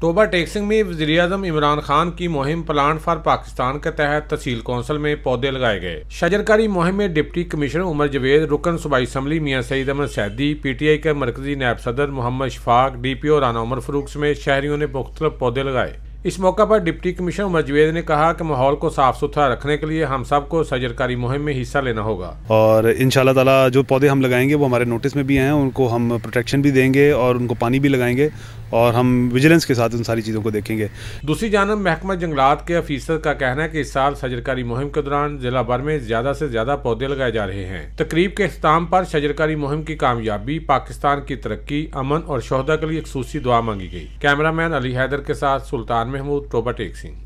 Toba टेक्सिंग में वजी अजम इमरान खान की मुहिम प्लान फॉर पाकिस्तान के तहत तहसील कौंसिल में पौधे लगाए गए शजरकारी मुहिम में डिप्टी कमिश्नर उमर जवेद रुकन सूबाई असम्बली मियाँ Saeed Ahmad Saidi P T I के मरकजी नायब सदर Muhammad Shafaq D P O Rana Umar Farooq समेत शहरियों ने मुख्तलिफ पौधे लगाए इस मौका पर डिप्टी कमिश्नर उमर जवेद ने कहा कि माहौल को साफ सुथरा रखने के लिए हम सबको सजरकारी मुहिम में हिस्सा लेना होगा और इन ताला जो पौधे हम लगाएंगे वो हमारे नोटिस में भी हैं उनको हम प्रोटेक्शन भी देंगे और उनको पानी भी लगाएंगे और हम विजिलेंस के साथ उन सारी चीज़ों को देखेंगे दूसरी जानब महकमा जंगलात के अफीसर का कहना है कि इस साल शजरकारी मुहिम के दौरान जिला भर में ज्यादा से ज्यादा पौधे लगाए जा रहे हैं तकरीब के अख्ताम पर शजरकारी मुहिम की कामयाबी पाकिस्तान की तरक्की अमन और शहदा के लिए खसूसी दुआ मांगी गई मैन अली हैदर के साथ सुल्तान महमूद टोबा टेक सिंह